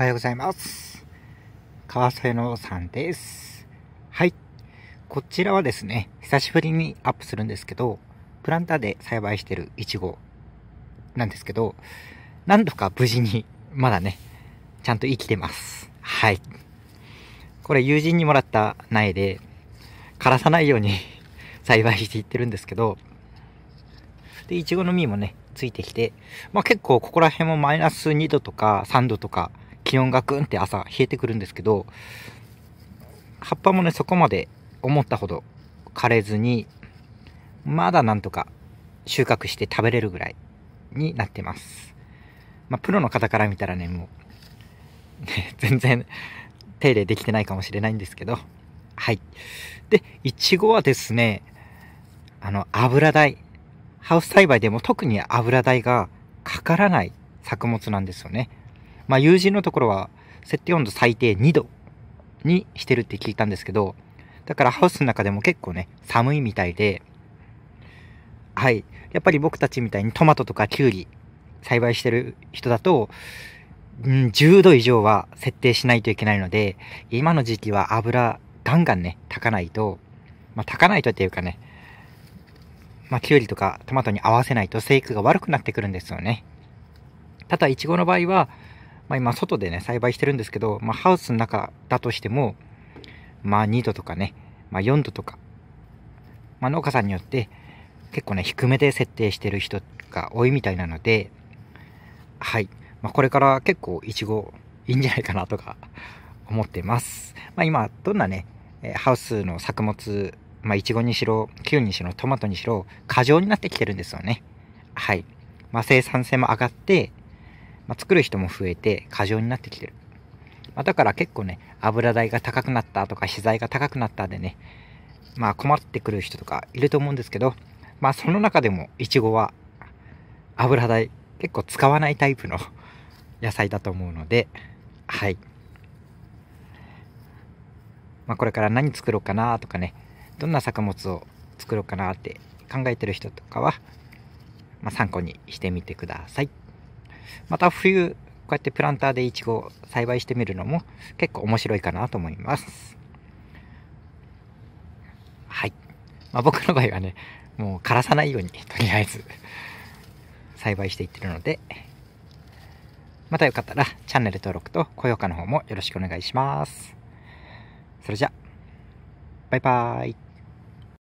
おはようございます。川瀬のさんです。はい。こちらはですね、久しぶりにアップするんですけど、プランターで栽培してるイチゴなんですけど、何度か無事に、まだね、ちゃんと生きてます。はい。これ友人にもらった苗で、枯らさないように 栽培していってるんですけど、で、イチゴの実もね、ついてきて、まあ結構ここら辺もマイナス2度とか3度とか、気温がグンって朝冷えてくるんですけど、葉っぱもね、そこまで思ったほど枯れずに、まだなんとか収穫して食べれるぐらいになってます。まあ、プロの方から見たらね、もう、ね、全然手入れできてないかもしれないんですけど、はい。で、いちごはですね、あの、油代、ハウス栽培でも特に油代がかからない作物なんですよね。まあ、友人のところは設定温度最低2度にしてるって聞いたんですけど、だからハウスの中でも結構ね、寒いみたいで、はい。やっぱり僕たちみたいにトマトとかキュウリ栽培してる人だと、ん、10度以上は設定しないといけないので、今の時期は油ガンガンね、炊かないと、まあ、炊かないとっていうかね、まあ、キュウリとかトマトに合わせないと生育が悪くなってくるんですよね。ただ、イチゴの場合は、まあ、今外でね、栽培してるんですけど、まあ、ハウスの中だとしても、まあ2度とかね、まあ4度とか、まあ農家さんによって結構ね、低めで設定してる人が多いみたいなので、はい。まあ、これから結構いちごいいんじゃないかなとか思ってます。まあ、今、どんなね、ハウスの作物、まあ、イチゴにしろ、キウにしろ、トマトにしろ、過剰になってきてるんですよね。はい。まあ、生産性も上がって、まあ、作る人も増えて過剰になってきてる。まあ、だから結構ね、油代が高くなったとか、資材が高くなったでね、まあ困ってくる人とかいると思うんですけど、まあその中でもイチゴは油代結構使わないタイプの野菜だと思うので、はい。まあこれから何作ろうかなとかね、どんな作物を作ろうかなって考えてる人とかは、まあ、参考にしてみてください。また冬、こうやってプランターでイチゴ栽培してみるのも結構面白いかなと思います。はい。まあ、僕の場合はね、もう枯らさないように、とりあえず、栽培していってるので、またよかったらチャンネル登録と高評価の方もよろしくお願いします。それじゃ、バイバーイ。